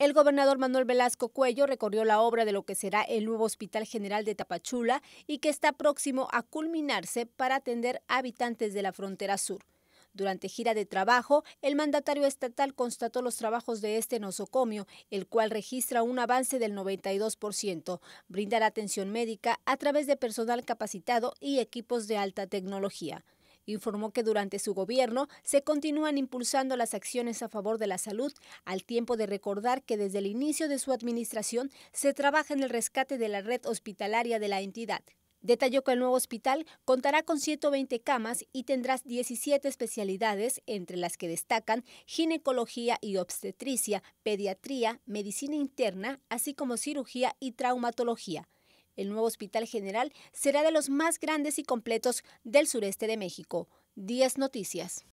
El gobernador Manuel Velasco Cuello recorrió la obra de lo que será el nuevo Hospital General de Tapachula y que está próximo a culminarse para atender habitantes de la frontera sur. Durante gira de trabajo, el mandatario estatal constató los trabajos de este nosocomio, el cual registra un avance del 92%, brinda atención médica a través de personal capacitado y equipos de alta tecnología informó que durante su gobierno se continúan impulsando las acciones a favor de la salud, al tiempo de recordar que desde el inicio de su administración se trabaja en el rescate de la red hospitalaria de la entidad. Detalló que el nuevo hospital contará con 120 camas y tendrá 17 especialidades, entre las que destacan ginecología y obstetricia, pediatría, medicina interna, así como cirugía y traumatología. El nuevo Hospital General será de los más grandes y completos del sureste de México. 10 Noticias.